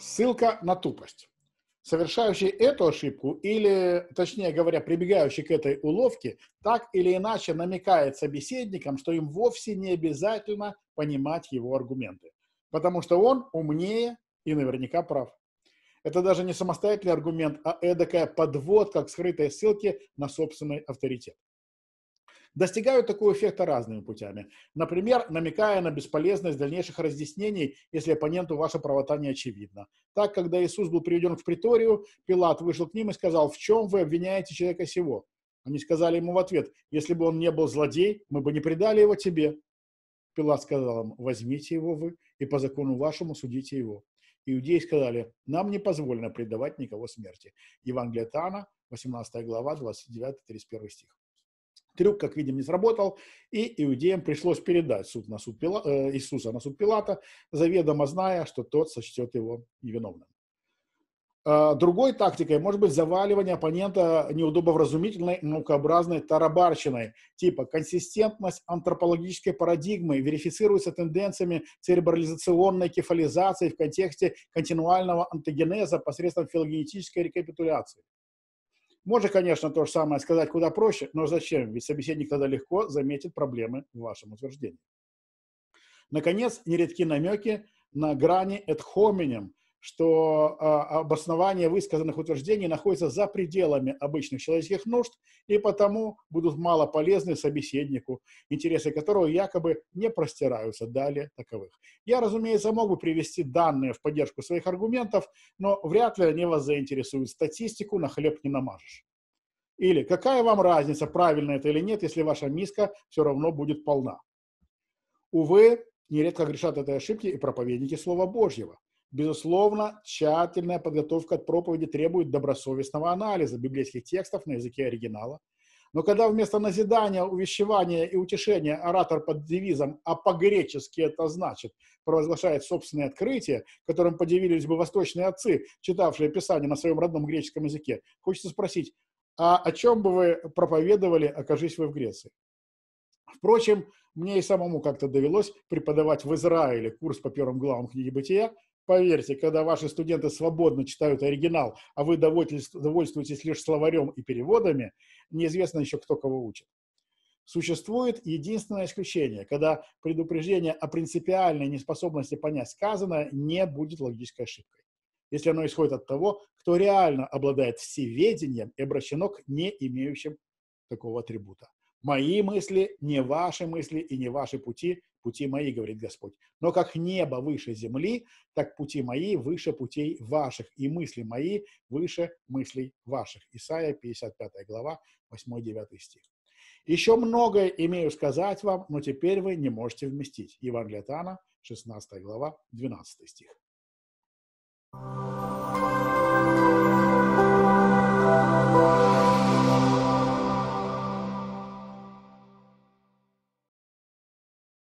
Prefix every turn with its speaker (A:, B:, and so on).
A: Ссылка на тупость. Совершающий эту ошибку или, точнее говоря, прибегающий к этой уловке, так или иначе намекает собеседникам, что им вовсе не обязательно понимать его аргументы, потому что он умнее и наверняка прав. Это даже не самостоятельный аргумент, а эдакая подводка к скрытой ссылке на собственный авторитет достигают такого эффекта разными путями. Например, намекая на бесполезность дальнейших разъяснений, если оппоненту ваша правота не очевидна. Так, когда Иисус был приведен в приторию, Пилат вышел к ним и сказал, в чем вы обвиняете человека сего? Они сказали ему в ответ, если бы он не был злодей, мы бы не предали его тебе. Пилат сказал им, возьмите его вы и по закону вашему судите его. Иудеи сказали, нам не позволено предавать никого смерти. Евангелие Тана, 18 глава, 29-31 стих. Трюк, как видим, не сработал, и иудеям пришлось передать суд на суд Пила, э, Иисуса на суд Пилата, заведомо зная, что тот сочтет его невиновным. А, другой тактикой может быть заваливание оппонента неудобовразумительной наукообразной тарабарщиной, типа консистентность антропологической парадигмы верифицируется тенденциями церебрализационной кефализации в контексте континуального антогенеза посредством филогенетической рекапитуляции. Можно, конечно, то же самое сказать куда проще, но зачем? Ведь собеседник тогда легко заметит проблемы в вашем утверждении. Наконец, нередки намеки на грани ad hominem, что а, обоснование высказанных утверждений находится за пределами обычных человеческих нужд и потому будут мало полезны собеседнику, интересы которого якобы не простираются далее таковых. Я, разумеется, могу привести данные в поддержку своих аргументов, но вряд ли они вас заинтересуют. Статистику на хлеб не намажешь. Или какая вам разница, правильно это или нет, если ваша миска все равно будет полна. Увы, нередко грешат этой ошибки и проповедники Слова Божьего. Безусловно, тщательная подготовка к проповеди требует добросовестного анализа библейских текстов на языке оригинала. Но когда вместо назидания, увещевания и утешения оратор под девизом «а по-гречески это значит» провозглашает собственные открытия, которым подивились бы восточные отцы, читавшие Писание на своем родном греческом языке, хочется спросить, а о чем бы вы проповедовали, окажись вы в Греции? Впрочем, мне и самому как-то довелось преподавать в Израиле курс по первым главам книги «Бытия», Поверьте, когда ваши студенты свободно читают оригинал, а вы довольствуетесь лишь словарем и переводами, неизвестно еще, кто кого учит. Существует единственное исключение, когда предупреждение о принципиальной неспособности понять сказанное не будет логической ошибкой, если оно исходит от того, кто реально обладает всеведением и обращено к не имеющим такого атрибута. Мои мысли, не ваши мысли и не ваши пути пути мои, говорит Господь. Но как небо выше земли, так пути мои выше путей ваших, и мысли мои выше мыслей ваших. Исайя 55 глава, 8-9 стих. Еще многое имею сказать вам, но теперь вы не можете вместить. Евангелие от Иоанна, 16 глава, 12 стих. Thank you.